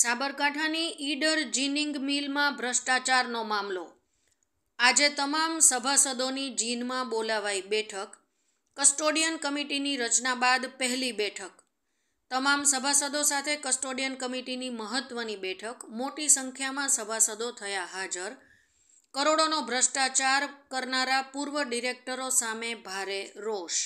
સાબરકાંઠાની Idar ginning મિલમાં ભ્રષ્ટાચારનો મામલો આજે તમામ સભાસદોની જીનમાં બોલાવાઈ બેઠક કસ્ટોડિયન કમિટીની રચના બાદ પહેલી બેઠક તમામ સભાસદો સાથે કસ્ટોડિયન કમિટીની મહત્વની બેઠક મોટી સંખ્યામાં સભાસદો થયા હાજર કરોડોનો ભ્રષ્ટાચાર કરનારા પૂર્વ ડિરેક્ટરો સામે ભારે રોષ